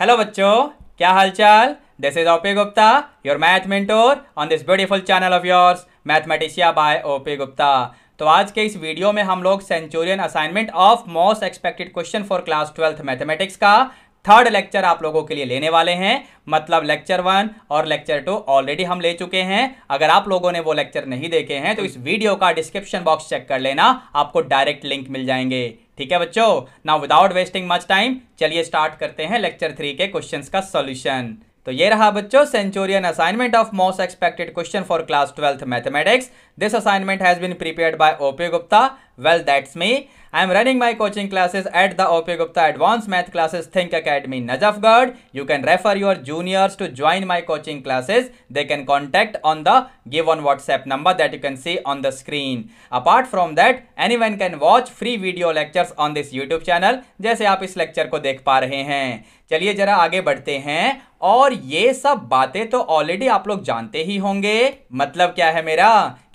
Hello बच्चों क्या हालचाल this is OP Gupta your math mentor on this beautiful channel of yours Mathematicia by OP Gupta तो आज के इस वीडियो में हम लोग centurion assignment of most expected question for class twelfth mathematics का थर्ड लेक्चर आप लोगों के लिए लेने वाले हैं मतलब लेक्चर वन और लेक्चर टू ऑलरेडी हम ले चुके हैं अगर आप लोगों ने वो लेक्चर नहीं देखे हैं तो इस वीडियो का डिस्क्रिप्शन बॉक्स चेक कर लेना आपको डायरेक्ट लिंक मिल जाएंगे ठीक है बच्चों now without wasting much time चलिए स्टार्ट करते हैं लेक्चर थ्री के क्वेश्चन का सोल्यूशन तो ये रहा बच्चों centurion assignment of most expected question for class twelfth mathematics this assignment has been prepared by OP Gupta well that's me I am running my coaching classes at the OP Gupta advance math classes think academy Najafgarh you can refer your juniors to join my coaching classes they can contact on the गि on WhatsApp number that you can see on the screen apart from that anyone can watch free video lecture on this YouTube channel जैसे आप इस lecture को देख पा रहे हैं चलिए जरा आगे बढ़ते हैं और ये सब बातें तो ऑलरेडी आप लोग जानते ही होंगे मतलब क्या है मेरा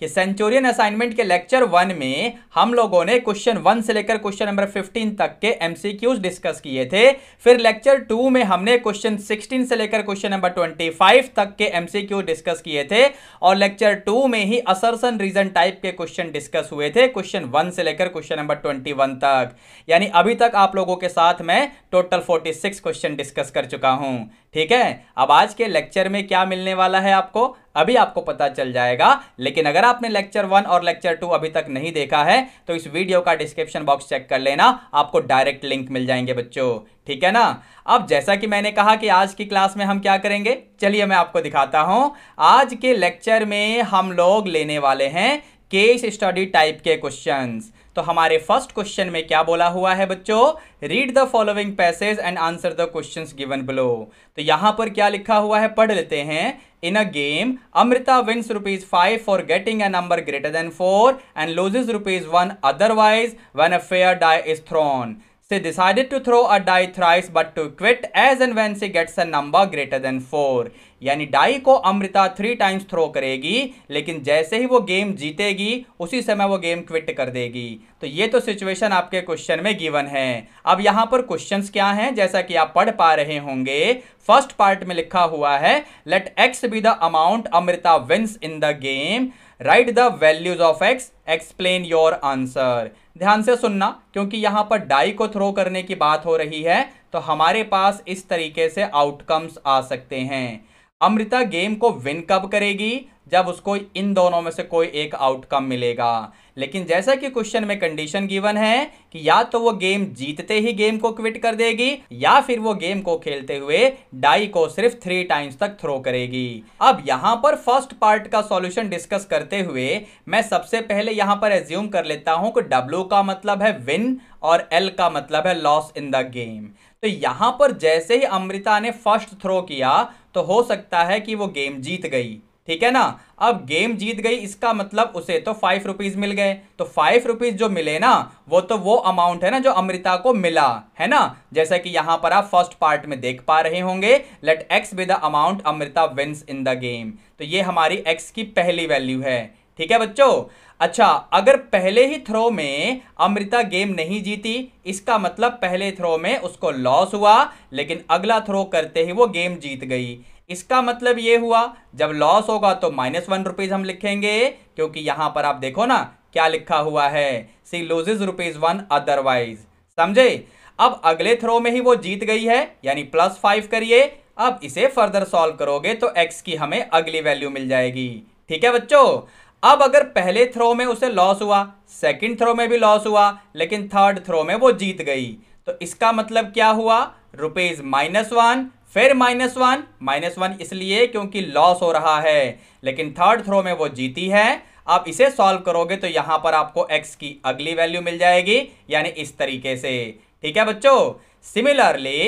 कि सेंचुरियन असाइनमेंट के लेक्चर वन में हम लोगों ने क्वेश्चन वन से लेकर क्वेश्चन नंबर फिफ्टीन तक के एमसीक्यूज डिस्कस किए थे फिर लेक्चर टू में हमने क्वेश्चन सिक्सटीन से लेकर क्वेश्चन नंबर ट्वेंटी फाइव तक के एमसीक्यू डिस्कस किए थे और लेक्चर टू में ही असरसन रीजन टाइप के क्वेश्चन डिस्कस हुए थे क्वेश्चन वन से लेकर क्वेश्चन नंबर ट्वेंटी तक यानी अभी तक आप लोगों के साथ मैं टोटल फोर्टी क्वेश्चन डिस्कस कर चुका हूं ठीक है अब आज के लेक्चर में क्या मिलने वाला है आपको अभी आपको पता चल जाएगा लेकिन अगर आपने लेक्चर वन और लेक्चर टू अभी तक नहीं देखा है तो इस वीडियो का डिस्क्रिप्शन बॉक्स चेक कर लेना आपको डायरेक्ट लिंक मिल जाएंगे बच्चों ठीक है ना अब जैसा कि मैंने कहा कि आज की क्लास में हम क्या करेंगे चलिए मैं आपको दिखाता हूं आज के लेक्चर में हम लोग लेने वाले हैं केस स्टडी टाइप के क्वेश्चंस तो हमारे फर्स्ट क्वेश्चन में क्या बोला हुआ है बच्चों read the following passage and answer the question given below तो यहां पर क्या लिखा हुआ है पढ़ लेते हैं in a game Amrita wins rupees five for getting a number greater than four and loses rupees one otherwise when a fair die is thrown she decided to throw a die thrice but to quit as and when she gets a number greater than four यानी die को Amrita three times throw करेगी लेकिन जैसे ही वो game जीतेगी उसी समय वो गेम क्विट कर देगी तो ये तो सिचुएशन आपके क्वेश्चन में गिवन है अब यहाँ पर क्वेश्चंस क्या हैं जैसा कि आप पढ़ पा रहे होंगे फर्स्ट पार्ट में लिखा हुआ है let x be the amount Amrita wins in the game write the values of x explain your answer ध्यान से सुनना क्योंकि यहाँ पर डाई को थ्रो करने की बात हो रही है तो हमारे पास इस तरीके से आउटकम्स आ सकते हैं अमृता गेम को विन कब करेगी जब उसको इन दोनों में से कोई एक आउटकम मिलेगा लेकिन जैसा कि क्वेश्चन में कंडीशन गिवन है कि या तो वो गेम जीतते ही गेम को क्विट कर देगी या फिर वो गेम को खेलते हुए डाई को सिर्फ थ्री टाइम्स तक थ्रो करेगी अब यहाँ पर फर्स्ट पार्ट का सॉल्यूशन डिस्कस करते हुए मैं सबसे पहले यहाँ पर एज्यूम कर लेता हूँ कि डब्ल्यू का मतलब है विन और एल का मतलब है लॉस इन द गेम तो यहाँ पर जैसे ही अमृता ने फर्स्ट थ्रो किया तो हो सकता है कि वो गेम जीत गई ठीक है ना अब गेम जीत गई इसका मतलब उसे तो फाइव रुपीज़ मिल गए तो फाइव रुपीज़ जो मिले ना वो तो वो अमाउंट है ना जो अमृता को मिला है ना जैसा कि यहाँ पर आप फर्स्ट पार्ट में देख पा रहे होंगे let x be the amount Amrita wins in the game तो ये हमारी एक्स की पहली वैल्यू है ठीक है बच्चों अच्छा अगर पहले ही थ्रो में अमृता गेम नहीं जीती इसका मतलब पहले थ्रो में उसको लॉस हुआ लेकिन अगला थ्रो करते ही वो गेम जीत गई इसका मतलब ये हुआ जब लॉस होगा तो माइनस वन रुपीज़ हम लिखेंगे क्योंकि यहां पर आप देखो ना क्या लिखा हुआ है she loses rupees one otherwise समझे अब अगले थ्रो में ही वो जीत गई है यानी प्लस फाइव करिए अब इसे फर्दर सॉल्व करोगे तो एक्स की हमें अगली वैल्यू मिल जाएगी ठीक है बच्चों अब अगर पहले थ्रो में उसे लॉस हुआ सेकंड थ्रो में भी लॉस हुआ लेकिन थर्ड थ्रो में वो जीत गई तो इसका मतलब क्या हुआ रुपीज माइनस वन फिर माइनस वन माइनस वन इसलिए क्योंकि लॉस हो रहा है लेकिन थर्ड थ्रो में वो जीती है आप इसे सॉल्व करोगे तो यहां पर आपको एक्स की अगली वैल्यू मिल जाएगी यानी इस तरीके से ठीक है बच्चों सिमिलरली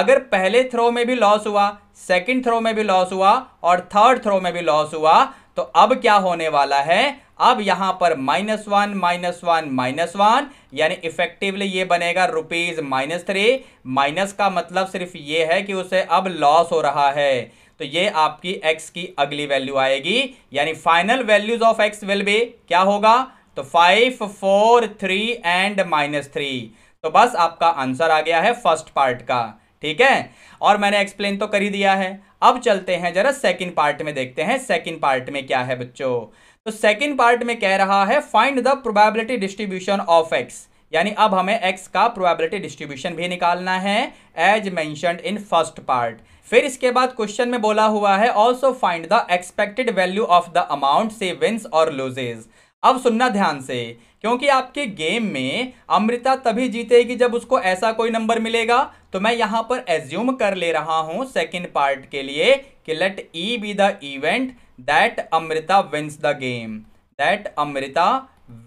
अगर पहले थ्रो में भी लॉस हुआ सेकंड थ्रो में भी लॉस हुआ और थर्ड थ्रो में भी लॉस हुआ तो अब क्या होने वाला है अब यहां पर minus one minus one minus one यानी इफेक्टिवली ये बनेगा रुपीज माइनस थ्री माइनस का मतलब सिर्फ ये है कि उसे अब लॉस हो रहा है तो ये आपकी एक्स की अगली वैल्यू आएगी यानी final values of x will be क्या होगा तो five four three and minus three तो बस आपका आंसर आ गया है फर्स्ट पार्ट का ठीक है और मैंने एक्सप्लेन तो कर ही दिया है अब चलते हैं जरा सेकंड पार्ट में देखते हैं सेकंड पार्ट में क्या है बच्चों तो सेकंड पार्ट में कह रहा है find the probability distribution of x यानी अब हमें x का प्रोबेबिलिटी डिस्ट्रीब्यूशन भी निकालना है as mentioned in first part फिर इसके बाद क्वेश्चन में बोला हुआ है also find the expected value of the amount she wins और लूजेज अब सुनना ध्यान से क्योंकि आपके गेम में अमृता तभी जीतेगी जब उसको ऐसा कोई नंबर मिलेगा तो मैं यहाँ पर एज्यूम कर ले रहा हूँ सेकेंड पार्ट के लिए कि let E be the event that Amrita wins the game that Amrita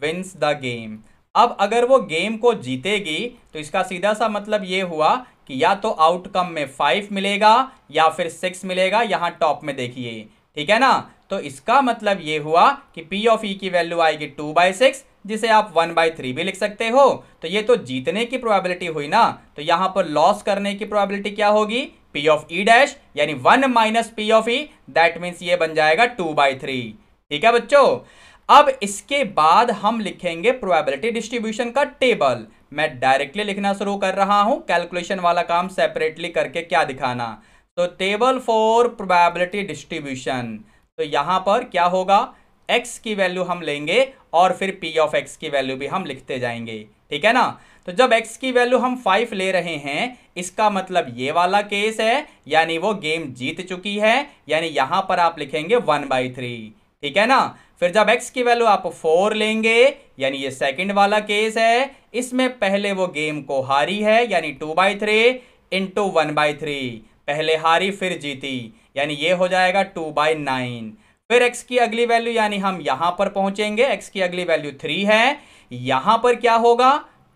wins the game अब अगर वो गेम को जीतेगी तो इसका सीधा सा मतलब ये हुआ कि या तो आउटकम में फाइव मिलेगा या फिर सिक्स मिलेगा यहाँ टॉप में देखिए ठीक है ना तो इसका मतलब ये हुआ कि पी ऑफ ई की वैल्यू आएगी टू बाई सिक्स जिसे आप वन बाई थ्री भी लिख सकते हो तो ये तो जीतने की प्रोबेबिलिटी हुई ना तो यहाँ पर लॉस करने की प्रोबेबिलिटी क्या होगी पी ऑफ ई डैश यानी one minus P of E that means ये बन जाएगा टू बाई थ्री ठीक है बच्चों अब इसके बाद हम लिखेंगे प्रोबेबिलिटी डिस्ट्रीब्यूशन का टेबल मैं डायरेक्टली लिखना शुरू कर रहा हूं कैलकुलेशन वाला काम सेपरेटली करके क्या दिखाना तो टेबल फॉर प्रोबेबिलिटी डिस्ट्रीब्यूशन तो यहाँ पर क्या होगा x की वैल्यू हम लेंगे और फिर p ऑफ x की वैल्यू भी हम लिखते जाएंगे ठीक है ना तो जब x की वैल्यू हम फाइव ले रहे हैं इसका मतलब ये वाला केस है यानी वो गेम जीत चुकी है यानी यहाँ पर आप लिखेंगे वन बाई थ्री ठीक है ना फिर जब x की वैल्यू आप फोर लेंगे यानी ये सेकंड वाला केस है इसमें पहले वो गेम को हारी है यानी two by three into one by three पहले हारी फिर जीती यानी ये हो जाएगा टू बाई नाइन फिर x की अगली वैल्यू यानी हम यहां पर पहुंचेंगे x की अगली वैल्यू थ्री है यहां पर क्या होगा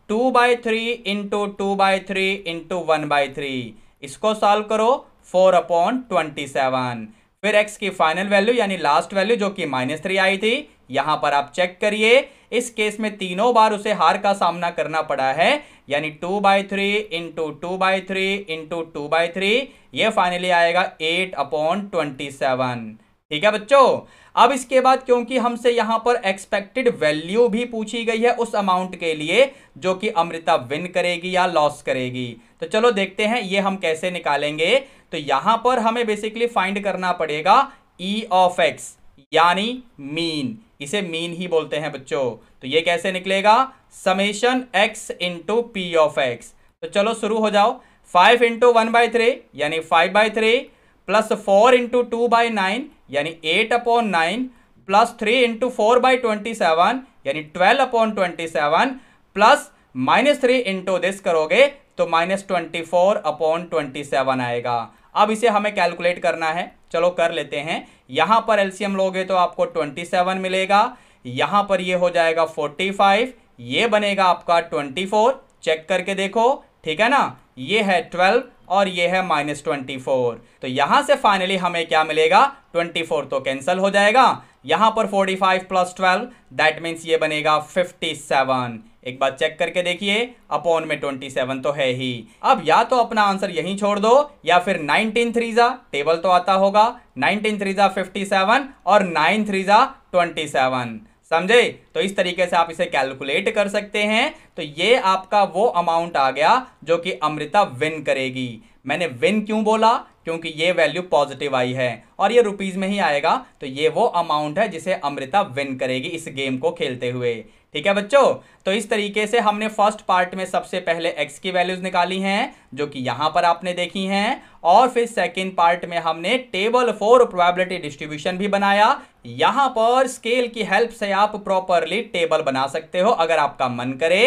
two by three into two by three into one by three इसको सॉल्व करो फोर अपॉन ट्वेंटी सेवन फिर x की फाइनल वैल्यू यानी लास्ट वैल्यू जो कि माइनस थ्री आई थी यहां पर आप चेक करिए इस केस में तीनों बार उसे हार का सामना करना पड़ा है यानी two by three into two by three into two by three ये फाइनली आएगा एट अपॉन ट्वेंटी सेवन ठीक है बच्चों अब इसके बाद क्योंकि हमसे यहां पर एक्सपेक्टेड वैल्यू भी पूछी गई है उस अमाउंट के लिए जो कि अमृता विन करेगी या लॉस करेगी तो चलो देखते हैं ये हम कैसे निकालेंगे तो यहां पर हमें बेसिकली फाइंड करना पड़ेगा ई ऑफ एक्स यानी मीन इसे मीन ही बोलते हैं बच्चों तो ये कैसे निकलेगा summation X into P of X तो चलो शुरू हो जाओ five into one by three यानी five by three plus four into two by nine यानी eight upon nine plus three into four by twenty seven यानी twelve upon twenty seven plus minus three into this करोगे तो minus twenty four upon twenty seven आएगा अब इसे हमें calculate करना है चलो कर लेते हैं यहाँ पर एलसीएम लोगे तो आपको ट्वेंटी सेवन मिलेगा यहाँ पर ये हो जाएगा फोर्टी फाइव ये बनेगा आपका ट्वेंटी फोर चेक करके देखो ठीक है ना ये है ट्वेल्व और ये है माइनस ट्वेंटी फोर तो यहाँ से फाइनली हमें क्या मिलेगा ट्वेंटी फोर तो कैंसिल हो जाएगा यहाँ पर forty five plus twelve that means ये बनेगा फिफ्टी सेवन एक बार चेक करके देखिए अपॉन में ट्वेंटी सेवन तो है ही अब या तो अपना आंसर यहीं छोड़ दो या फिर नाइनटीन थ्रीजा टेबल तो आता होगा नाइनटीन थ्रीजा फिफ्टी सेवन और नाइन थ्रीजा ट्वेंटी सेवन समझे तो इस तरीके से आप इसे कैलकुलेट कर सकते हैं तो ये आपका वो अमाउंट आ गया जो कि अमृता विन करेगी मैंने विन क्यों बोला क्योंकि ये वैल्यू पॉजिटिव आई है और ये रुपीज़ में ही आएगा तो ये वो अमाउंट है जिसे अमृता विन करेगी इस गेम को खेलते हुए ठीक है बच्चों तो इस तरीके से हमने फर्स्ट पार्ट में सबसे पहले x की वैल्यूज निकाली हैं जो कि यहां पर आपने देखी हैं और फिर सेकेंड पार्ट में हमने टेबल फोर प्रोबेबिलिटी डिस्ट्रीब्यूशन भी बनाया यहां पर स्केल की हेल्प से आप प्रॉपरली टेबल बना सकते हो अगर आपका मन करे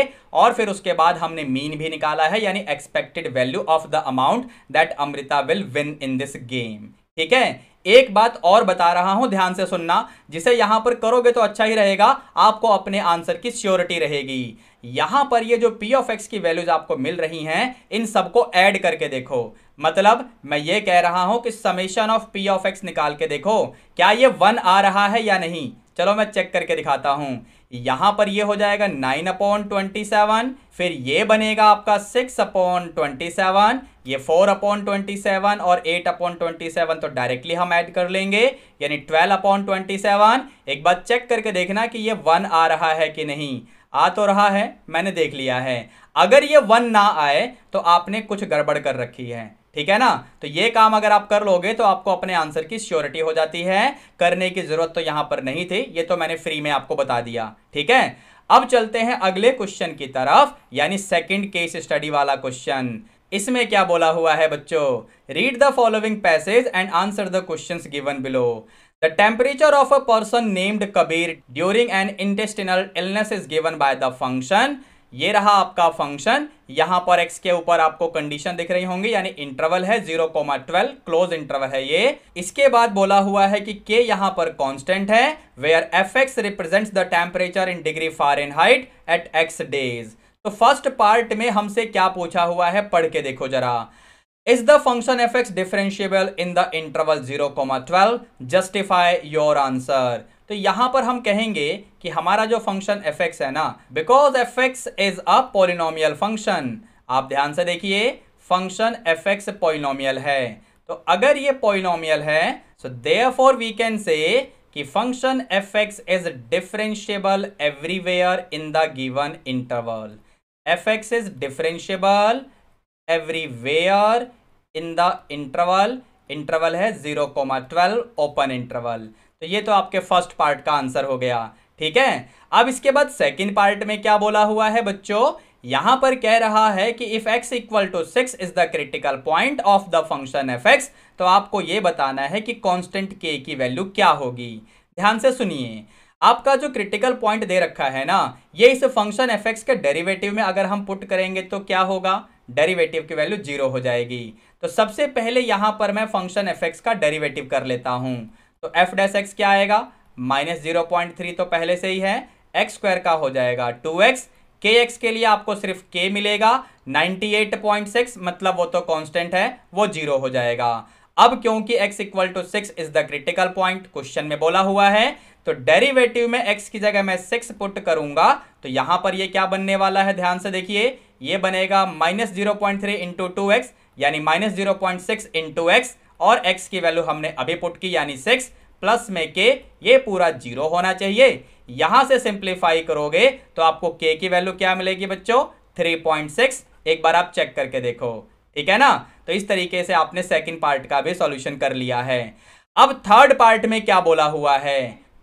और फिर उसके बाद हमने मीन भी निकाला है यानी expected value of the amount that Amrita will win in this game ठीक है एक बात और बता रहा हूं ध्यान से सुनना जिसे यहां पर करोगे तो अच्छा ही रहेगा आपको अपने आंसर की श्योरिटी रहेगी यहां पर ये जो पी ऑफ एक्स की वैल्यूज आपको मिल रही हैं इन सबको ऐड करके देखो मतलब मैं ये कह रहा हूं कि summation of P of X निकाल के देखो क्या ये वन आ रहा है या नहीं चलो मैं चेक करके दिखाता हूं यहां पर ये हो जाएगा नाइन अपॉन ट्वेंटी सेवन फिर ये बनेगा आपका सिक्स अपॉन ट्वेंटी सेवन ये फोर अपॉन ट्वेंटी सेवन और एट अपॉन ट्वेंटी सेवन तो डायरेक्टली हम ऐड कर लेंगे यानी ट्वेल्व अपॉन ट्वेंटी सेवन एक बार चेक करके देखना कि ये वन आ रहा है कि नहीं आ तो रहा है मैंने देख लिया है अगर ये वन ना आए तो आपने कुछ गड़बड़ कर रखी है ठीक है ना तो ये काम अगर आप कर लोगे तो आपको अपने आंसर की श्योरिटी हो जाती है करने की जरूरत तो यहां पर नहीं थी ये तो मैंने फ्री में आपको बता दिया ठीक है अब चलते हैं अगले क्वेश्चन की तरफ यानी सेकंड केस स्टडी वाला क्वेश्चन इसमें क्या बोला हुआ है बच्चों read the following passage and answer the question given below the temperature of a person named Kabir during an intestinal illness is given by the function ये रहा आपका फंक्शन यहाँ पर एक्स के ऊपर आपको कंडीशन दिख रही होंगी यानी इंटरवल है 0,12 क्लोज इंटरवल है ये इसके बाद बोला हुआ है कि के यहाँ पर कांस्टेंट है where F X represents the temperature in degree Fahrenheit at X days तो फर्स्ट पार्ट में हमसे क्या पूछा हुआ है पढ़ के देखो जरा is the function F X differentiable in the interval zero comma twelve justify your answer तो यहां पर हम कहेंगे कि हमारा जो फंक्शन एफ एक्स है ना because F X is a polynomial function आप ध्यान से देखिए फंक्शन एफ एक्स है तो अगर ये पोइनोमियल है so therefore we can say कि function F X is differentiable everywhere in the given interval F X is differentiable everywhere in the interval interval है zero comma twelve open interval तो ये तो आपके first part का answer हो गया ठीक है अब इसके बाद सेकेंड पार्ट में क्या बोला हुआ है बच्चों यहां पर कह रहा है कि if X equal to six is the critical point of the function F X तो आपको ये बताना है कि कॉन्स्टेंट के की वैल्यू क्या होगी ध्यान से सुनिए आपका जो क्रिटिकल पॉइंट दे रखा है ना ये इस फंक्शन एफ के डेरिवेटिव में अगर हम पुट करेंगे तो क्या होगा डेरिवेटिव की वैल्यू जीरो हो जाएगी तो सबसे पहले यहां पर मैं फंक्शन एफ का डेरिवेटिव कर लेता हूँ तो एफ डैस एक्स क्या आएगा माइनस जीरो पॉइंट थ्री तो पहले से ही है एक्स स्क्वायर का हो जाएगा टू एक्स के एक्स के लिए आपको सिर्फ के मिलेगा सिक्स मतलब वो तो कांस्टेंट है वो जीरो हो जाएगा अब क्योंकि x equal to six is the critical point question में बोला हुआ है तो डेरिवेटिव में x की जगह मैं सिक्स पुट करूंगा तो यहां पर ये क्या बनने वाला है ध्यान से देखिए ये बनेगा minus zero point three into two X यानी minus zero point six into X और x की वैल्यू हमने अभी पुट की यानी सिक्स प्लस में के ये पूरा जीरो होना चाहिए यहां से सिंप्लीफाई करोगे तो आपको k की वैल्यू क्या मिलेगी बच्चों थ्री पॉइंट सिक्स एक बार आप चेक करके देखो ठीक है ना तो इस तरीके से आपने सेकेंड पार्ट का भी सॉल्यूशन कर लिया है अब थर्ड पार्ट में क्या बोला हुआ है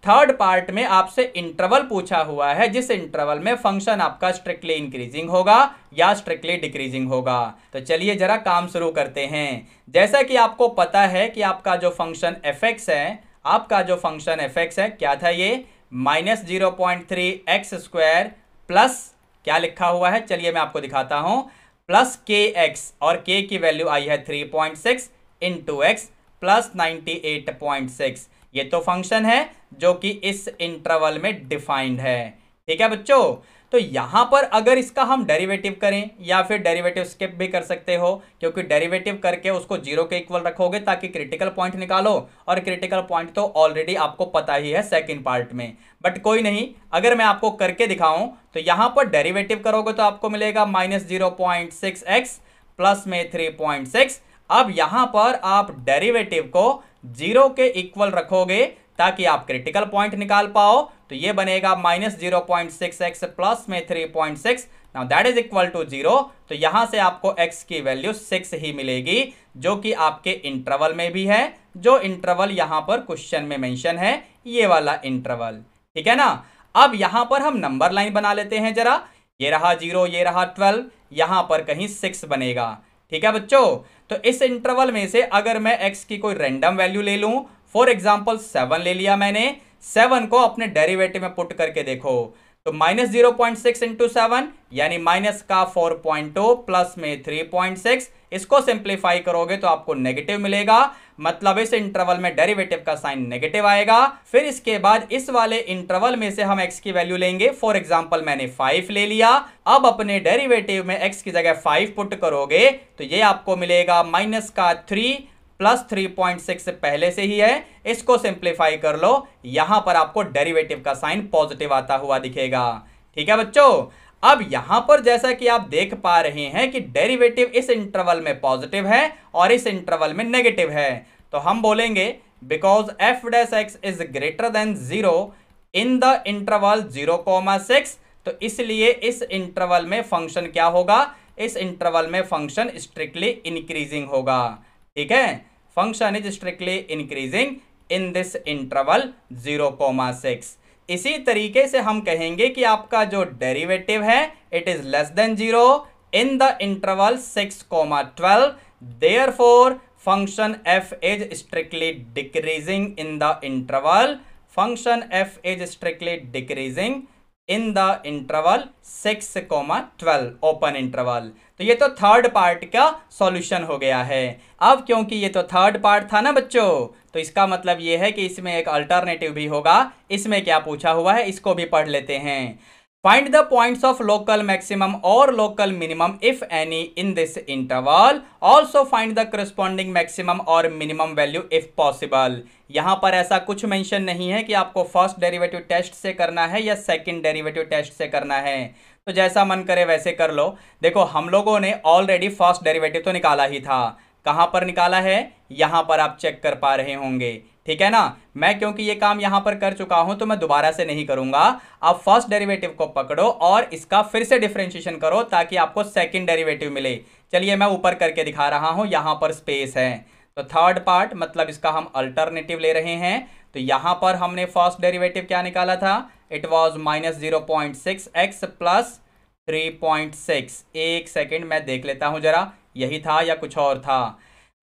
थर्ड पार्ट में आपसे इंटरवल पूछा हुआ है जिस इंटरवल में फंक्शन आपका स्ट्रिक्टली इंक्रीजिंग होगा या स्ट्रिक्टली डिक्रीजिंग होगा तो चलिए जरा काम शुरू करते हैं जैसा कि आपको पता है कि आपका जो फंक्शन एफ है आपका जो फंक्शन एफ है क्या था ये minus zero point three X square plus क्या लिखा हुआ है चलिए मैं आपको दिखाता हूं प्लस के एक्स और के की वैल्यू आई है three point six into X plus ninety eight point six ये तो फंक्शन है जो कि इस इंटरवल में डिफाइंड है ठीक है बच्चों तो यहाँ पर अगर इसका हम डेरिवेटिव करें या फिर डेरिवेटिव स्किप भी कर सकते हो क्योंकि डेरिवेटिव करके उसको जीरो के इक्वल रखोगे ताकि क्रिटिकल पॉइंट निकालो और क्रिटिकल पॉइंट तो ऑलरेडी आपको पता ही है सेकेंड पार्ट में बट कोई नहीं अगर मैं आपको करके दिखाऊं तो यहाँ पर डेरिवेटिव करोगे तो आपको मिलेगा minus zero point six X plus में थ्री पॉइंट सिक्स अब यहाँ पर आप डेरिवेटिव को जीरो के इक्वल रखोगे ताकि आप क्रिटिकल पॉइंट निकाल पाओ तो ये बनेगा minus zero point six X plus में three point six now that is equal to zero तो यहाँ से आपको x की वैल्यू सिक्स ही मिलेगी जो कि आपके इंटरवल में भी है जो इंटरवल यहाँ पर क्वेश्चन में मेंशन है ये वाला इंटरवल ठीक है ना अब यहाँ पर हम नंबर लाइन बना लेते हैं जरा ये रहा जीरो ये रहा ट्वेल्व यहाँ पर कहीं सिक्स बनेगा ठीक है बच्चों तो इस इंटरवल में से अगर मैं एक्स की कोई रेंडम वैल्यू ले लूँ फॉर एग्जाम्पल सेवन ले लिया मैंने सेवन को अपने डेरिवेटिव में पुट करके देखो तो minus zero point six into seven यानी माइनस का फोर पॉइंट टू प्लस में थ्री पॉइंट सिक्स इसको सिंप्लीफाई करोगे तो आपको नेगेटिव मिलेगा मतलब इस इंटरवल में डेरिवेटिव का साइन नेगेटिव आएगा फिर इसके बाद इस वाले इंटरवल में से हम एक्स की वैल्यू लेंगे फॉर एग्जांपल मैंने फाइव ले लिया अब अपने डेरिवेटिव में एक्स की जगह फाइव पुट करोगे तो ये आपको मिलेगा माइनस का three plus three point six पहले से ही है इसको सिंप्लीफाई कर लो यहां पर आपको डेरिवेटिव का साइन पॉजिटिव आता हुआ दिखेगा ठीक है बच्चों अब यहां पर जैसा कि आप देख पा रहे हैं कि डेरिवेटिव इस इंटरवल में पॉजिटिव है और इस इंटरवल में नेगेटिव है तो हम बोलेंगे because F dash X is greater than zero in the interval zero comma six तो इसलिए इस इंटरवल में फंक्शन क्या होगा इस इंटरवल में फंक्शन स्ट्रिक्टली इंक्रीजिंग होगा ठीक है function is strictly increasing in this interval zero comma six इसी तरीके से हम कहेंगे कि आपका जो डेरिवेटिव है it is less than zero in the interval six comma twelve therefore function F is strictly decreasing in the interval function F is strictly decreasing in the interval six comma twelve open interval तो ये तो third part का solution हो गया है अब क्योंकि ये तो थर्ड पार्ट था ना बच्चों तो इसका मतलब ये है कि इसमें एक अल्टरनेटिव भी होगा इसमें क्या पूछा हुआ है इसको भी पढ़ लेते हैं find the points of local maximum और local minimum if any in this interval also find the corresponding maximum और मिनिमम वैल्यू इफ पॉसिबल यहां पर ऐसा कुछ मेंशन नहीं है कि आपको फर्स्ट डेरिवेटिव टेस्ट से करना है या सेकंड डेरिवेटिव टेस्ट से करना है तो जैसा मन करे वैसे कर लो देखो हम लोगों ने ऑलरेडी फर्स्ट डेरिवेटिव तो निकाला ही था कहाँ पर निकाला है यहां पर आप चेक कर पा रहे होंगे ठीक है ना मैं क्योंकि ये काम यहां पर कर चुका हूं तो मैं दोबारा से नहीं करूंगा आप फर्स्ट डेरिवेटिव को पकड़ो और इसका फिर से डिफ्रेंशिएशन करो ताकि आपको सेकंड डेरिवेटिव मिले चलिए मैं ऊपर करके दिखा रहा हूं यहां पर स्पेस है तो थर्ड पार्ट मतलब इसका हम अल्टरनेटिव ले रहे हैं तो यहां पर हमने फर्स्ट डेरिवेटिव क्या निकाला था it was minus zero point six X plus three point six एक सेकेंड मैं देख लेता हूँ जरा यही था या कुछ और था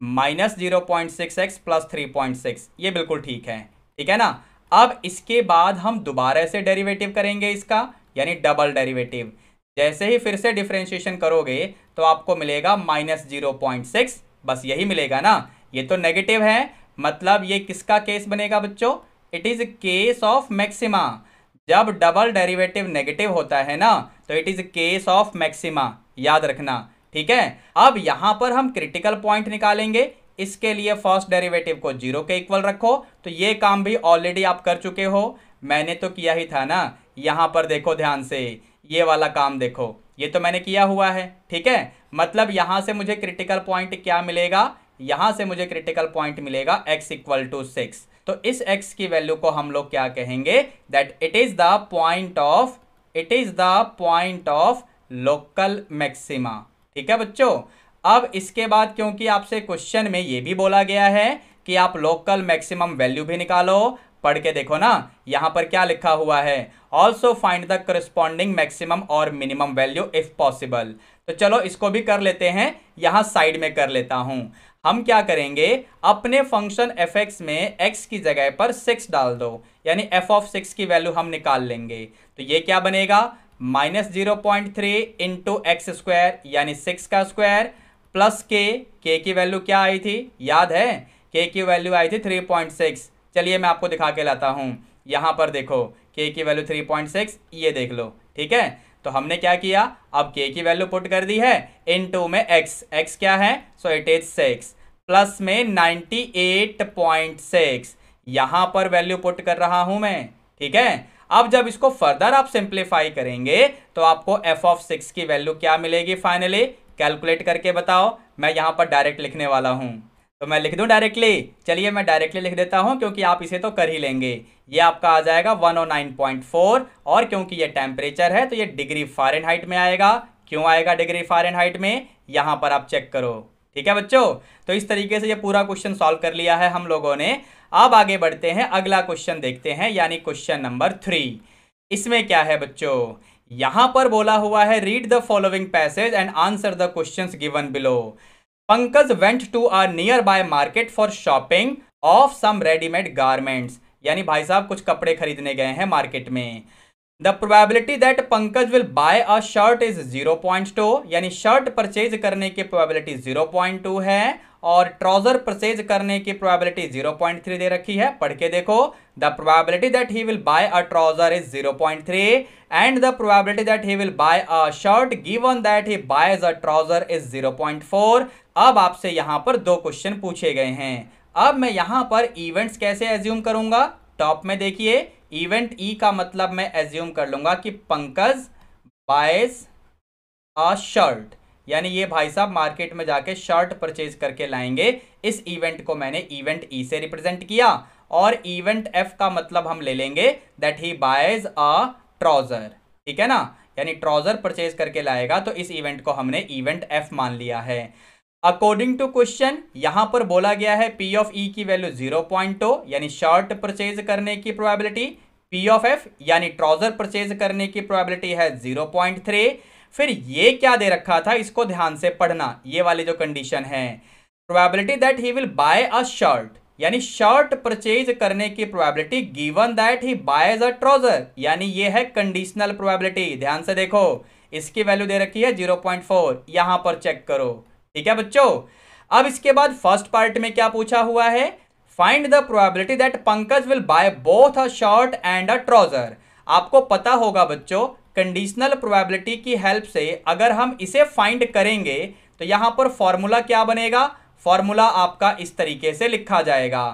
minus zero point six X plus three point six ये बिल्कुल ठीक है ठीक है ना अब इसके बाद हम दोबारा से डेरिवेटिव करेंगे इसका यानी डबल डेरिवेटिव जैसे ही फिर से डिफ्रेंशिएशन करोगे तो आपको मिलेगा माइनस जीरो पॉइंट सिक्स बस यही मिलेगा ना ये तो नेगेटिव है मतलब ये किसका केस बनेगा बच्चों it is case of maxima जब डबल डेरिवेटिव नेगेटिव होता है ना तो it is case of maxima याद रखना ठीक है अब यहां पर हम क्रिटिकल पॉइंट निकालेंगे इसके लिए फर्स्ट डेरिवेटिव को जीरो के इक्वल रखो तो ये काम भी ऑलरेडी आप कर चुके हो मैंने तो किया ही था ना यहां पर देखो ध्यान से ये वाला काम देखो ये तो मैंने किया हुआ है ठीक है मतलब यहां से मुझे क्रिटिकल पॉइंट क्या मिलेगा यहां से मुझे क्रिटिकल पॉइंट मिलेगा x इक्वल टू सिक्स तो इस x की वैल्यू को हम लोग क्या कहेंगे that it is the point of it is the point of local maxima ठीक है बच्चों अब इसके बाद क्योंकि आपसे क्वेश्चन में ये भी बोला गया है कि आप लोकल मैक्सिमम वैल्यू भी निकालो पढ़ के देखो ना यहाँ पर क्या लिखा हुआ है also find the corresponding maximum और मिनिमम वैल्यू इफ़ पॉसिबल तो चलो इसको भी कर लेते हैं यहाँ साइड में कर लेता हूँ हम क्या करेंगे अपने फंक्शन एफ एक्स में एक्स की जगह पर सिक्स डाल दो यानी एफ ऑफ सिक्स की वैल्यू हम निकाल लेंगे तो ये क्या बनेगा minus zero point three into X square यानी सिक्स का स्क्वायर प्लस के के की वैल्यू क्या आई थी याद है के की वैल्यू आई थी थ्री पॉइंट सिक्स चलिए मैं आपको दिखा के लाता हूँ यहाँ पर देखो के की वैल्यू थ्री पॉइंट सिक्स ये देख लो ठीक है तो हमने क्या किया अब के की वैल्यू पुट कर दी है इन टू में एक्स एक्स क्या है so it is six plus में नाइन्टी एट पॉइंट सिक्स यहाँ पर वैल्यू पुट कर रहा हूँ मैं ठीक है अब जब इसको फर्दर आप सिंप्लीफाई करेंगे तो आपको एफ ऑफ सिक्स की वैल्यू क्या मिलेगी फाइनली कैलकुलेट करके बताओ मैं यहाँ पर डायरेक्ट लिखने वाला हूँ तो मैं लिख दूँ डायरेक्टली चलिए मैं डायरेक्टली लिख देता हूँ क्योंकि आप इसे तो कर ही लेंगे ये आपका आ जाएगा 109.4 और क्योंकि ये टेम्परेचर है तो ये डिग्री फ़ारेनहाइट में आएगा क्यों आएगा डिग्री फ़ारेनहाइट में यहाँ पर आप चेक करो ठीक है बच्चों तो इस तरीके से ये पूरा क्वेश्चन सॉल्व कर लिया है हम लोगों ने अब आगे बढ़ते हैं अगला क्वेश्चन देखते हैं यानी क्वेश्चन नंबर थ्री इसमें क्या है बच्चों यहां पर बोला हुआ है read the following passage and answer the question given below Pankaj went to a nearby market for shopping of some readymade garments यानी भाई साहब कुछ कपड़े खरीदने गए हैं मार्केट में the probability that Pankaj will buy a shirt is zero point two यानी शर्ट परचेज करने की प्रोबेबिलिटी जीरो पॉइंट टू है और ट्राउजर परचेज करने की प्रोबेबिलिटी जीरो पॉइंट थ्री दे रखी है पढ़ के देखो the probability that he will buy a trouser is zero point three and the probability that he will buy a shirt given that he buy a trouser is zero point four अब आपसे यहाँ पर दो question पूछे गए हैं अब मैं यहाँ पर इवेंट्स कैसे एज्यूम करूंगा टॉप में देखिए इवेंट ई e का मतलब मैं एज्यूम कर लूंगा कि पंकज बायस अ शर्ट यानी ये भाई साहब मार्केट में जाके शर्ट परचेज करके लाएंगे इस इवेंट को मैंने इवेंट ई e से रिप्रेजेंट किया और इवेंट एफ का मतलब हम ले लेंगे that he buys a trouser ठीक है ना यानी ट्राउज़र परचेज करके लाएगा तो इस इवेंट को हमने इवेंट एफ मान लिया है अकॉर्डिंग टू क्वेश्चन यहां पर बोला गया है पी ऑफ ई की वैल्यू जीरो पॉइंट टू यानी शर्ट परचेज करने की प्रोबेबिलिटी पी ऑफ एफ यानी ट्राउजर परचेज करने की प्रोबेबिलिटी है जीरो पॉइंट थ्री फिर ये क्या दे रखा था इसको ध्यान से पढ़ना ये वाली जो कंडीशन है probability that he will buy a shirt यानी शर्ट परचेज करने की probability given that he buys a trouser यानी ये है कंडीशनल प्रोबेबिलिटी ध्यान से देखो इसकी वैल्यू दे रखी है जीरो पॉइंट फोर यहां पर चेक करो ठीक है बच्चों अब इसके बाद फर्स्ट पार्ट में क्या पूछा हुआ है find the probability that Pankaj will buy both a shirt and a trouser आपको पता होगा बच्चों कंडीशनल प्रोबेबिलिटी की हेल्प से अगर हम इसे फाइंड करेंगे तो यहां पर फॉर्मूला क्या बनेगा फॉर्मूला आपका इस तरीके से लिखा जाएगा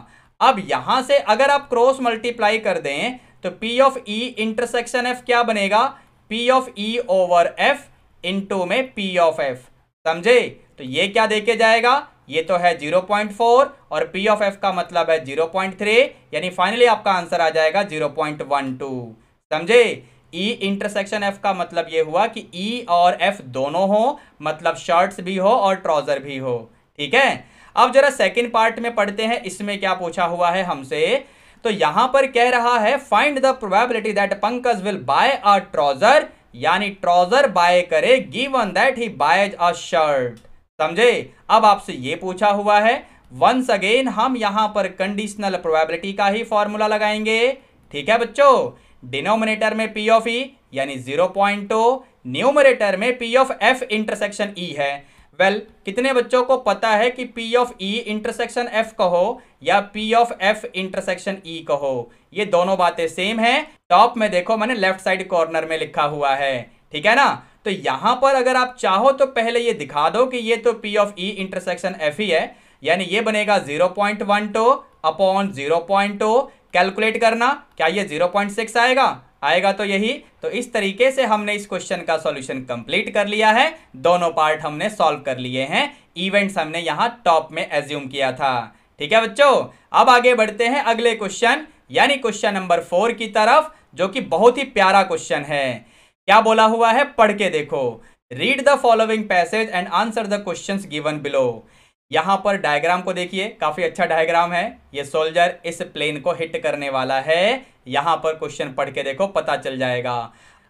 अब यहां से अगर आप क्रॉस मल्टीप्लाई कर दें तो P of E intersection F क्या बनेगा P of E over F into में पी ऑफ एफ समझे तो ये क्या देखे जाएगा ये तो है 0.4 और पी ऑफ एफ का मतलब है 0.3 यानी फाइनली आपका आंसर आ जाएगा 0.12 समझे ई इंटरसेक्शन एफ का मतलब ये हुआ कि ई e और एफ दोनों हो मतलब शर्ट्स भी हो और ट्राउजर भी हो ठीक है अब जरा सेकेंड पार्ट में पढ़ते हैं इसमें क्या पूछा हुआ है हमसे तो यहां पर कह रहा है find the probability that Pankaj will buy a trouser यानी ट्राउजर बाय करे given that he buys a shirt समझे अब आपसे ये पूछा हुआ है वंस अगेन हम यहां पर कंडीशनल प्रोबेबिलिटी का ही फॉर्मूला लगाएंगे ठीक है बच्चों डिनोमिनेटर में पी ऑफ ई यानी जीरो पॉइंट टू न्यूमरेटर में P of F intersection E है वेल well, कितने बच्चों को पता है कि P of E intersection F कहो या P of F intersection E कहो ये दोनों बातें सेम है टॉप में देखो मैंने लेफ्ट साइड कॉर्नर में लिखा हुआ है ठीक है ना तो यहाँ पर अगर आप चाहो तो पहले ये दिखा दो कि ये तो P of E intersection F ही है यानी ये बनेगा zero point one two upon zero point two calculate करना क्या ये जीरो पॉइंट सिक्स आएगा आएगा तो यही तो इस तरीके से हमने इस क्वेश्चन का सॉल्यूशन कंप्लीट कर लिया है दोनों पार्ट हमने सॉल्व कर लिए हैं इवेंट्स हमने यहाँ टॉप में एज्यूम किया था ठीक है बच्चों अब आगे बढ़ते हैं अगले क्वेश्चन यानी क्वेश्चन नंबर फोर की तरफ जो कि बहुत ही प्यारा क्वेश्चन है क्या बोला हुआ है पढ़ के देखो read the following passage and answer the question given below यहाँ पर डायग्राम को देखिए काफी अच्छा डायग्राम है ये सोल्जर इस प्लेन को हिट करने वाला है यहाँ पर क्वेश्चन पढ़ के देखो पता चल जाएगा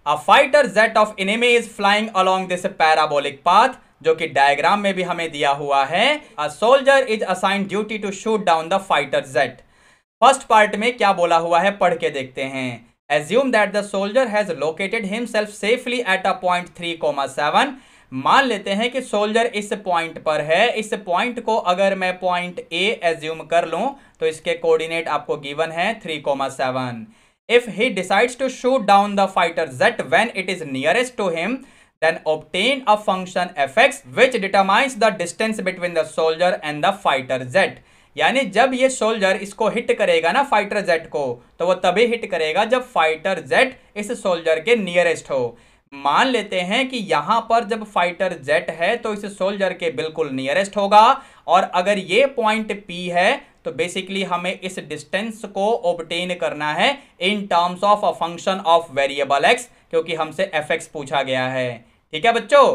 a fighter jet of enemy is flying along this parabolic path जो कि डायग्राम में भी हमें दिया हुआ है a soldier is assign duty to shoot down the fighter jet first part में क्या बोला हुआ है पढ़ के देखते हैं the soldier has located himself safely at a point three comma seven मान लेते हैं कि सोल्जर इस पॉइंट पर है इस पॉइंट को अगर मैं पॉइंट ए एज्यूम कर लूं तो इसके कोऑर्डिनेट आपको गिवन है three comma seven if he decides to shoot down the fighter jet when it is nearest to him then obtain a function effects which which determines the distance between the soldier and the fighter jet यानी जब ये soldier इसको hit करेगा ना fighter jet को तो वो तभी हिट करेगा जब फाइटर जेट इस सोल्जर के नियरेस्ट हो मान लेते हैं कि यहाँ पर जब फाइटर जेट है तो इस सोल्जर के बिल्कुल नियरेस्ट होगा और अगर ये पॉइंट पी है तो बेसिकली हमें इस डिस्टेंस को ओबटेन करना है in terms of a function of variable x क्योंकि हमसे एफ पूछा गया है ठीक है बच्चों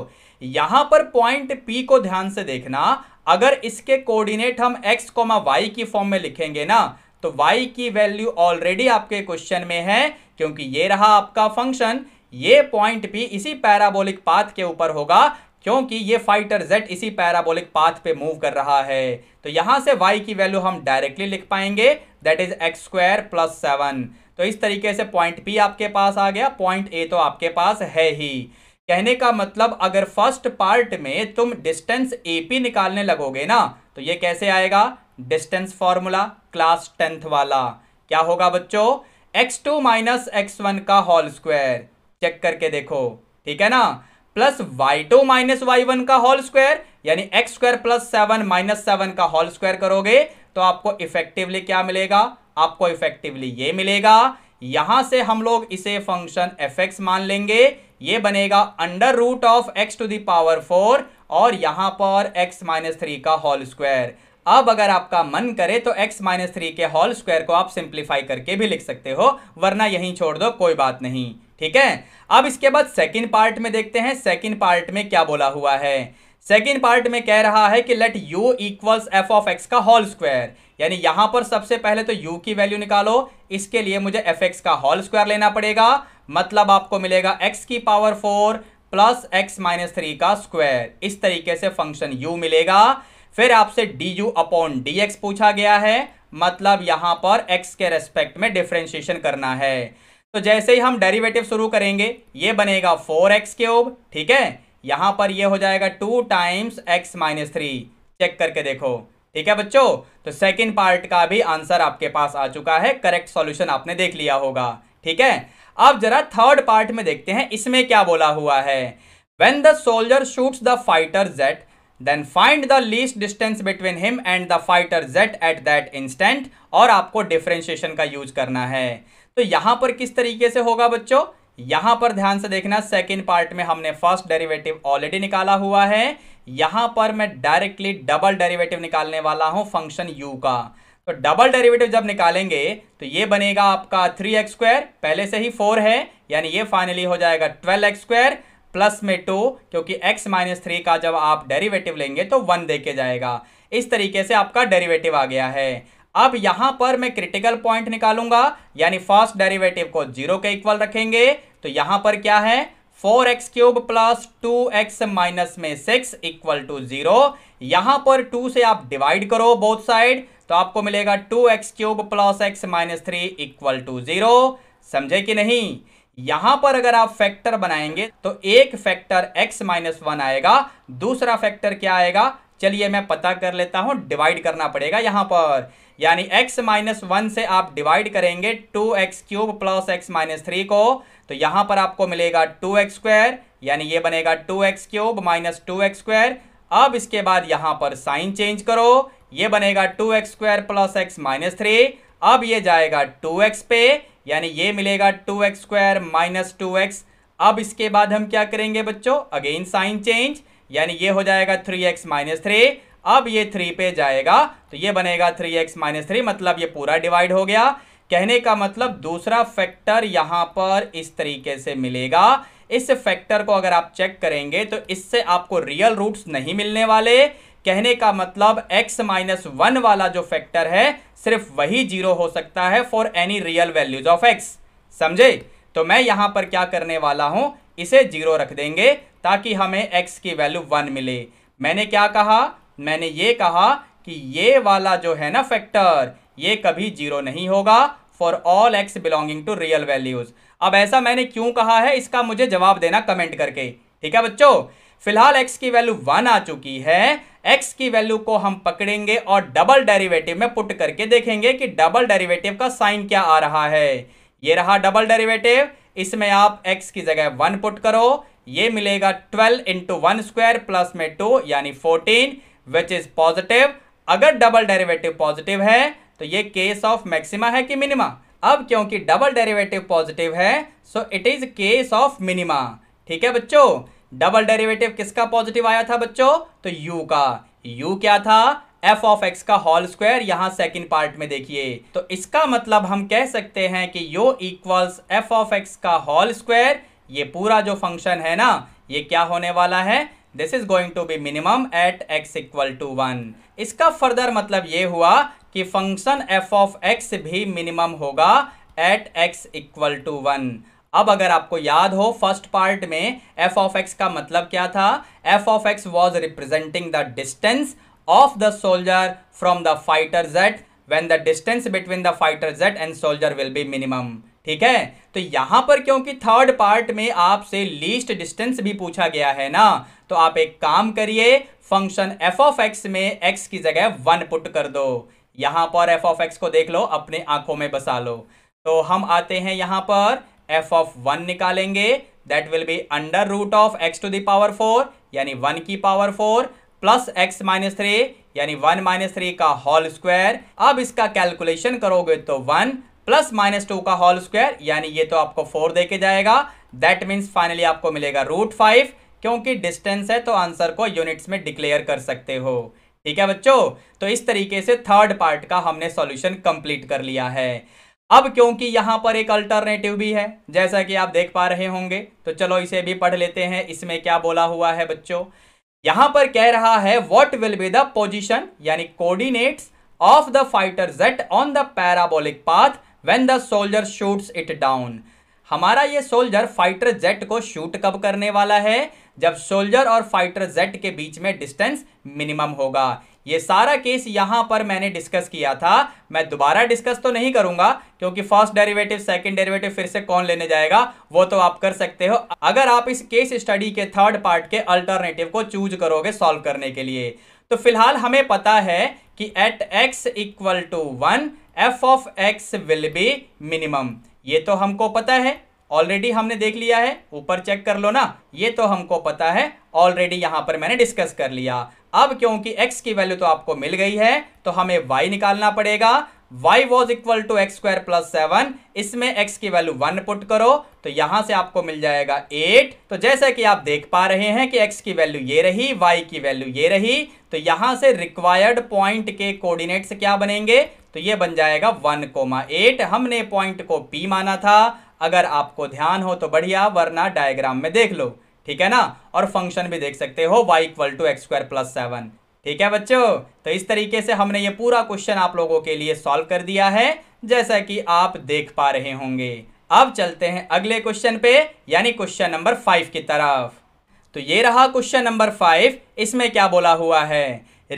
यहां पर पॉइंट पी को ध्यान से देखना अगर इसके कोऑर्डिनेट हम x, वाई की फॉर्म में लिखेंगे ना तो y की वैल्यू ऑलरेडी आपके क्वेश्चन में है क्योंकि ये रहा आपका फंक्शन ये पॉइंट भी इसी पैराबोलिक पाथ के ऊपर होगा क्योंकि ये फाइटर जेट इसी पैराबोलिक पाथ पे मूव कर रहा है तो यहां से y की वैल्यू हम डायरेक्टली लिख पाएंगे that is x square plus seven तो इस तरीके से पॉइंट पी आपके पास आ गया पॉइंट ए तो आपके पास है ही कहने का मतलब अगर फर्स्ट पार्ट में तुम डिस्टेंस एपी निकालने लगोगे ना तो ये कैसे आएगा डिस्टेंस फॉर्मूला क्लास टेंथ वाला क्या होगा बच्चों x two minus x one का होल स्क्वायर चेक करके देखो ठीक है ना plus y two minus y one का होल स्क्वायर यानी x square plus seven minus seven का होल स्क्वायर करोगे तो आपको इफेक्टिवली क्या मिलेगा आपको इफेक्टिवली ये मिलेगा यहां से हम लोग इसे फंक्शन एफ एक्स मान लेंगे ये बनेगा under root of x to the power four और यहां पर एक्स माइनस थ्री का होल स्क्वायर अब अगर आपका मन करे तो x माइनस थ्री के होल स्क्वायर को आप सिंप्लीफाई करके भी लिख सकते हो वरना यहीं छोड़ दो कोई बात नहीं ठीक है अब इसके बाद सेकंड पार्ट में देखते हैं सेकंड पार्ट में क्या बोला हुआ है सेकेंड पार्ट में कह रहा है कि let u equals F of x का होल स्क्वायर यानी यहां पर सबसे पहले तो u की वैल्यू निकालो इसके लिए मुझे एफ एक्स का होल स्क्वायर लेना पड़ेगा मतलब आपको मिलेगा x की power four plus x minus three का स्क्वायर इस तरीके से फंक्शन u मिलेगा फिर आपसे D u upon D x पूछा गया है मतलब यहां पर x के रेस्पेक्ट में डिफ्रेंशिएशन करना है तो जैसे ही हम डेरिवेटिव शुरू करेंगे ये बनेगा फोर एक्स क्यूब ठीक है यहां पर ये हो जाएगा two times x minus three check करके देखो ठीक है बच्चों तो सेकंड पार्ट का भी आंसर आपके पास आ चुका है करेक्ट सॉल्यूशन आपने देख लिया होगा ठीक है अब जरा थर्ड पार्ट में देखते हैं इसमें क्या बोला हुआ है when the soldier shoots the fighter jet then find the least distance between him and the fighter jet at that instant और आपको डिफ्रेंशिएशन का यूज करना है तो यहां पर किस तरीके से होगा बच्चों यहां पर ध्यान से देखना सेकेंड पार्ट में हमने फर्स्ट डेरिवेटिव ऑलरेडी निकाला हुआ है यहां पर मैं डायरेक्टली डबल डेरिवेटिव निकालने वाला हूं फंक्शन यू का तो डबल डेरिवेटिव जब निकालेंगे तो ये बनेगा आपका थ्री एक्स स्क्वायर पहले से ही फोर है यानी ये फाइनली हो जाएगा ट्वेल्व एक्स स्क्वायर प्लस में टू क्योंकि x माइनस थ्री का जब आप डेरिवेटिव लेंगे तो वन देके जाएगा इस तरीके से आपका डेरिवेटिव आ गया है अब यहां पर मैं क्रिटिकल पॉइंट निकालूंगा यानी फर्स्ट डेरिवेटिव को जीरो के इक्वल रखेंगे तो यहां पर क्या है four x cube plus two x minus में सिक्स इक्वल टू जीरो यहां पर टू से आप डिवाइड करो बोथ साइड तो आपको मिलेगा two x cube plus x minus three equal to zero समझे कि नहीं यहां पर अगर आप फैक्टर बनाएंगे तो एक फैक्टर x माइनस वन आएगा दूसरा फैक्टर क्या आएगा चलिए मैं पता कर लेता हूं डिवाइड करना पड़ेगा यहां पर यानी x माइनस वन से आप डिवाइड करेंगे two x cube plus x minus three को तो यहां पर आपको मिलेगा टू एक्स स्क्वायर यानी ये बनेगा two x cube minus two x square अब इसके बाद यहाँ पर साइन चेंज करो ये बनेगा two x square plus x minus three अब ये जाएगा टू एक्स पे यानी ये मिलेगा two x square minus two x अब इसके बाद हम क्या करेंगे बच्चों अगेन साइन चेंज यानी ये हो जाएगा थ्री एक्स माइनस थ्री अब ये थ्री पे जाएगा तो ये बनेगा थ्री एक्स माइनस थ्री मतलब ये पूरा डिवाइड हो गया कहने का मतलब दूसरा फैक्टर यहाँ पर इस तरीके से मिलेगा इस फैक्टर को अगर आप चेक करेंगे तो इससे आपको रियल रूट्स नहीं मिलने वाले कहने का मतलब x माइनस वन वाला जो फैक्टर है सिर्फ वही जीरो हो सकता है for any real values of x समझे तो मैं यहाँ पर क्या करने वाला हूँ इसे जीरो रख देंगे ताकि हमें x की वैल्यू वन मिले मैंने क्या कहा मैंने ये कहा कि ये वाला जो है ना फैक्टर ये कभी जीरो नहीं होगा for all x belonging to real values अब ऐसा मैंने क्यों कहा है इसका मुझे जवाब देना कमेंट करके ठीक है बच्चों फिलहाल x की वैल्यू वन आ चुकी है x की वैल्यू को हम पकड़ेंगे और डबल डेरिवेटिव में पुट करके देखेंगे कि डबल डेरिवेटिव का साइन क्या आ रहा है ये रहा डबल डेरिवेटिव इसमें आप x की जगह वन पुट करो ये मिलेगा twelve into one square plus में टू यानी फोर्टीन विच इज पॉजिटिव अगर डबल डेरिवेटिव पॉजिटिव है तो ये केस ऑफ मैक्सिमा है कि मिनिमा अब क्योंकि डबल डेरिवेटिव पॉजिटिव है so it is case of minima ठीक है बच्चों डबल डेरिवेटिव किसका पॉजिटिव आया था बच्चों तो यू का यू क्या था एफ ऑफ एक्स का होल स्क्वायर यहां सेकंड पार्ट में देखिए तो इसका मतलब हम कह सकते हैं कि u equals F of x का होल स्क्वायर ये पूरा जो फंक्शन है ना ये क्या होने वाला है this is going to be minimum at x equal to one इसका फर्दर मतलब ये हुआ कि फंक्शन एफ ऑफ एक्स भी मिनिमम होगा at x equal to one अब अगर आपको याद हो फर्स्ट पार्ट में एफ ऑफ एक्स का मतलब क्या था F of x was representing the distance of the soldier from the fighter jet when the distance between the fighter jet and soldier will be minimum ठीक है तो यहां पर क्योंकि थर्ड पार्ट में आपसे लीस्ट डिस्टेंस भी पूछा गया है ना तो आप एक काम करिए फंक्शन एफ ऑफ एक्स में एक्स की जगह वन पुट कर दो यहां पर एफ ऑफ एक्स को देख लो अपने आंखों में बसा लो तो हम आते हैं यहां पर एफ ऑफ वन निकालेंगे that will be under root of x to the power four यानी वन की power four plus x minus three यानी वन माइनस थ्री का होल स्क्वायर अब इसका कैलकुलेशन करोगे तो वन प्लस माइनस टू का होल स्क्वायर यानी ये तो आपको फोर दे के जाएगा दैट मीन्स फाइनली आपको मिलेगा रूट फाइव क्योंकि डिस्टेंस है तो आंसर को यूनिट्स में डिक्लेयर कर सकते हो ठीक है बच्चों तो इस तरीके से थर्ड पार्ट का हमने सॉल्यूशन कंप्लीट कर लिया है अब क्योंकि यहां पर एक अल्टरनेटिव भी है जैसा कि आप देख पा रहे होंगे तो चलो इसे भी पढ़ लेते हैं इसमें क्या बोला हुआ है बच्चों यहां पर कह रहा है what will be the position यानी coordinates of the fighter jet on the parabolic path when the soldier shoots it down हमारा ये सोल्जर फाइटर जेट को शूट कब करने वाला है जब सोल्जर और फाइटर जेट के बीच में डिस्टेंस मिनिमम होगा ये सारा केस यहाँ पर मैंने डिस्कस किया था मैं दोबारा डिस्कस तो नहीं करूंगा क्योंकि फर्स्ट डेरिवेटिव सेकंड डेरिवेटिव फिर से कौन लेने जाएगा वो तो आप कर सकते हो अगर आप इस केस स्टडी के थर्ड पार्ट के अल्टरनेटिव को चूज करोगे सॉल्व करने के लिए तो फिलहाल हमें पता है कि at x equal to one F of x will be minimum ये तो हमको पता है ऑलरेडी हमने देख लिया है ऊपर चेक कर लो ना ये तो हमको पता है ऑलरेडी यहां पर मैंने डिस्कस कर लिया अब क्योंकि x की वैल्यू तो आपको मिल गई है तो हमें y निकालना पड़ेगा y was equal to x square plus seven इसमें x की वैल्यू वन पुट करो तो यहां से आपको मिल जाएगा एट तो जैसा कि आप देख पा रहे हैं कि x की वैल्यू ये रही y की वैल्यू ये रही तो यहां से रिक्वायर्ड पॉइंट के कोऑर्डिनेट्स क्या बनेंगे तो ये बन जाएगा वन कोमा एट हमने पॉइंट को P माना था अगर आपको ध्यान हो तो बढ़िया वरना डायग्राम में देख लो ठीक है ना और फंक्शन भी देख सकते हो y equal to x square plus seven ठीक है बच्चों तो इस तरीके से हमने ये पूरा क्वेश्चन आप लोगों के लिए सॉल्व कर दिया है जैसा कि आप देख पा रहे होंगे अब चलते हैं अगले क्वेश्चन पे यानी क्वेश्चन नंबर फाइव की तरफ तो ये रहा क्वेश्चन नंबर फाइव इसमें क्या बोला हुआ है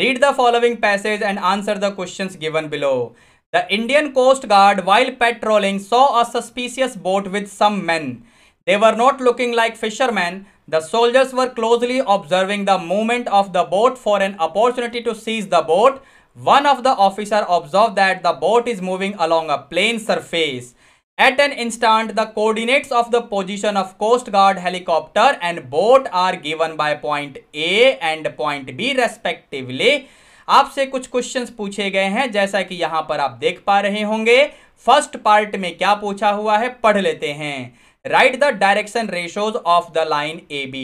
read the following passage and answer the question given below the Indian coast guard while patrolling saw a suspicious boat with some man they were not looking like fisherman The soldiers were closely observing the movement of the boat for an opportunity to seize the boat. One of the officer observed that the boat is moving along a plain surface. At an instant, the coordinates of the position of Coast Guard helicopter and boat are given by point A and point B respectively. आपसे कुछ questions पूछे गए हैं जैसा कि यहां पर आप देख पा रहे होंगे फर्स्ट पार्ट में क्या पूछा हुआ है पढ़ लेते हैं write the direction ratios of the line A B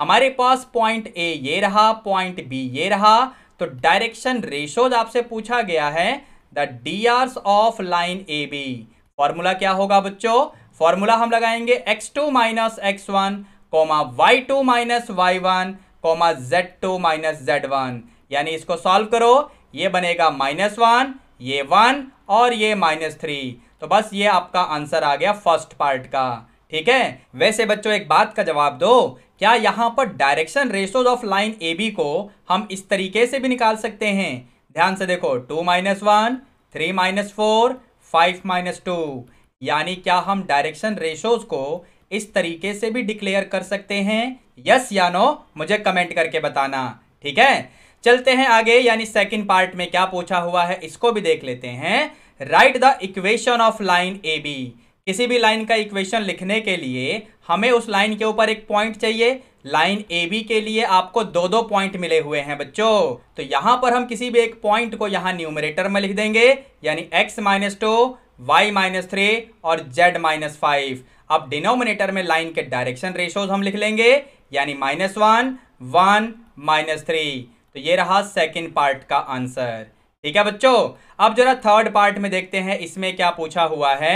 हमारे पास पॉइंट ए ये रहा पॉइंट बी ये रहा तो डायरेक्शन रेशोज आपसे पूछा गया है the D R of line A B formula क्या होगा बच्चों फॉर्मूला हम लगाएंगे x two minus x one comma y two minus y one comma z two minus z one यानी इसको सॉल्व करो ये बनेगा माइनस वन ये वन और ये माइनस थ्री तो बस ये आपका आंसर आ गया फर्स्ट पार्ट का ठीक है वैसे बच्चों एक बात का जवाब दो क्या यहाँ पर direction ratios of line A B को हम इस तरीके से भी निकाल सकते हैं ध्यान से देखो two minus one three minus four five minus two यानी क्या हम डायरेक्शन रेशोज को इस तरीके से भी डिक्लेयर कर सकते हैं यस या नो मुझे कमेंट करके बताना ठीक है चलते हैं आगे यानी सेकंड पार्ट में क्या पूछा हुआ है इसको भी देख लेते हैं write the equation of line A B किसी भी लाइन का इक्वेशन लिखने के लिए हमें उस लाइन के ऊपर एक पॉइंट चाहिए लाइन ए बी के लिए आपको दो दो पॉइंट मिले हुए हैं बच्चों तो यहां पर हम किसी भी एक पॉइंट को यहां न्यूमरेटर में लिख देंगे यानी x minus two y minus three और जेड माइनस फाइव अब डिनोमिनेटर में लाइन के डायरेक्शन रेशोज हम लिख लेंगे यानी minus one one minus three तो ये रहा सेकेंड पार्ट का आंसर ठीक है बच्चों अब जरा थर्ड पार्ट में देखते हैं इसमें क्या पूछा हुआ है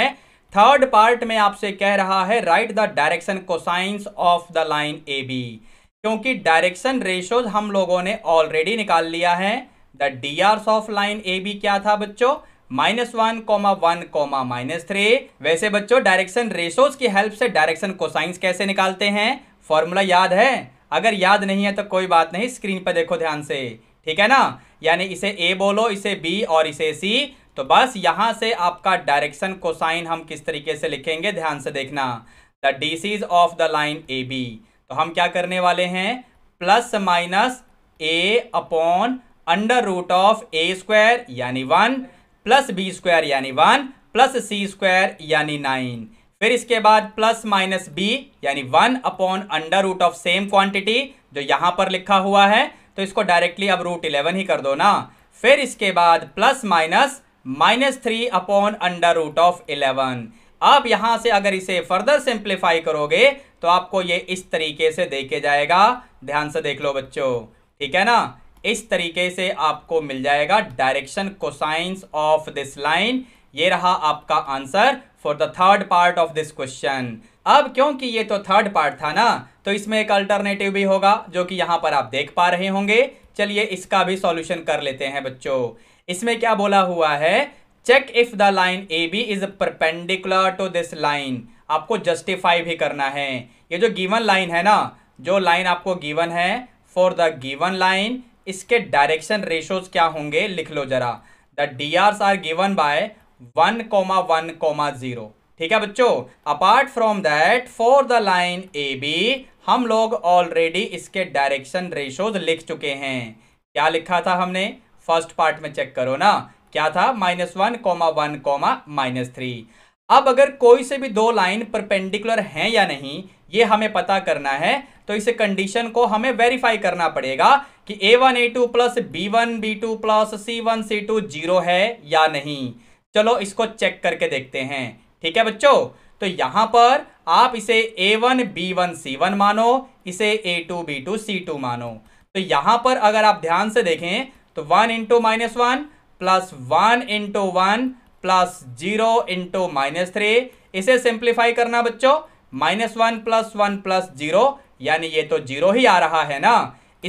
थर्ड पार्ट में आपसे कह रहा है write the direction cosines of the line A B क्योंकि डायरेक्शन रेशोज हम लोगों ने ऑलरेडी निकाल लिया है the D Rs of line A B क्या था बच्चों minus one comma one comma minus three वैसे बच्चों डायरेक्शन रेशोज की हेल्प से डायरेक्शन कोसाइंस कैसे निकालते हैं फॉर्मूला याद है अगर याद नहीं है तो कोई बात नहीं स्क्रीन पर देखो ध्यान से ठीक है ना यानी इसे ए बोलो इसे बी और इसे सी तो बस यहाँ से आपका डायरेक्शन कोसाइन हम किस तरीके से लिखेंगे ध्यान से देखना the DCs of the line A B तो हम क्या करने वाले हैं plus minus a upon under root of a square यानी वन प्लस बी स्क्वायर यानी वन प्लस सी स्क्वायर यानी नाइन फिर इसके बाद प्लस माइनस बी यानी one upon under root of same quantity जो यहां पर लिखा हुआ है तो इसको डायरेक्टली अब रूट इलेवन ही कर दो ना फिर इसके बाद plus minus minus three upon under root of eleven अब यहां से अगर इसे फर्दर सिंप्लीफाई करोगे तो आपको ये इस तरीके से देखे जाएगा ध्यान से देख लो बच्चों ठीक है ना इस तरीके से आपको मिल जाएगा direction cosines of this line ये रहा आपका answer for the third part of this question अब क्योंकि ये तो थर्ड पार्ट था ना तो इसमें एक अल्टरनेटिव भी होगा जो कि यहाँ पर आप देख पा रहे होंगे चलिए इसका भी सॉल्यूशन कर लेते हैं बच्चों इसमें क्या बोला हुआ है check if the line A B is perpendicular to this line आपको जस्टिफाई भी करना है ये जो गिवन लाइन है ना जो लाइन आपको गिवन है फॉर द गिवन लाइन इसके डायरेक्शन रेशोज क्या होंगे लिख लो जरा the D R's are given by one comma one comma zero ठीक है बच्चों apart from that for the line A B हम लोग ऑलरेडी इसके डायरेक्शन रेशोज लिख चुके हैं क्या लिखा था हमने फर्स्ट पार्ट में चेक करो ना क्या था minus one comma one comma minus three अब अगर कोई से भी दो लाइन परपेंडिकुलर हैं या नहीं ये हमें पता करना है तो इस कंडीशन को हमें वेरीफाई करना पड़ेगा कि A one A two plus B one B two plus C one C two zero है या नहीं चलो इसको चेक करके देखते हैं ठीक है बच्चों तो यहां पर आप इसे A one B one C one मानो इसे A two B two C two मानो तो यहां पर अगर आप ध्यान से देखें तो one into minus one plus one into one plus zero into minus three इसे सिंप्लीफाई करना बच्चों minus one plus one plus zero यानी ये तो जीरो ही आ रहा है ना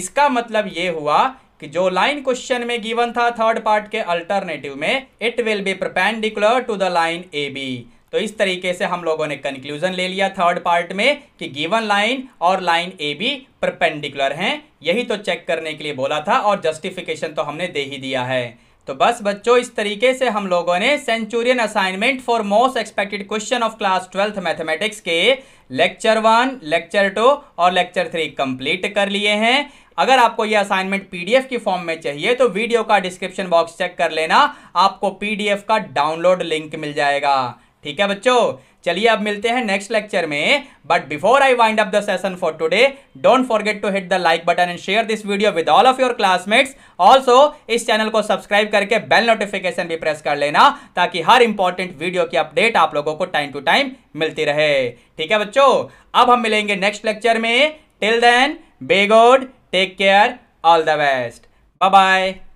इसका मतलब ये हुआ कि जो लाइन क्वेश्चन में गिवन था थर्ड पार्ट के अल्टरनेटिव में it will be perpendicular to the line A B तो इस तरीके से हम लोगों ने कंक्लूजन ले लिया थर्ड पार्ट में कि गिवन लाइन और लाइन ए बी परपेंडिकुलर हैं यही तो चेक करने के लिए बोला था और जस्टिफिकेशन तो हमने दे ही दिया है तो बस बच्चों इस तरीके से हम लोगों ने Centurion assignment for most expected question of class twelfth mathematics के लेक्चर वन लेक्चर टू और लेक्चर थ्री कंप्लीट कर लिए हैं अगर आपको यह असाइनमेंट पीडीएफ की फॉर्म में चाहिए तो वीडियो का डिस्क्रिप्शन बॉक्स चेक कर लेना आपको पीडीएफ का डाउनलोड लिंक मिल जाएगा ठीक है बच्चों चलिए अब मिलते हैं नेक्स्ट लेक्चर में but before I wind up the session for today don't forget to hit the like button and share this video with all of your classmates also इस चैनल को सब्सक्राइब करके बेल नोटिफिकेशन भी press कर लेना ताकि हर important video की update आप लोगों को टाइम टू टाइम मिलती रहे ठीक है बच्चों अब हम मिलेंगे नेक्स्ट लेक्चर में till then bye good take care all the best bye bye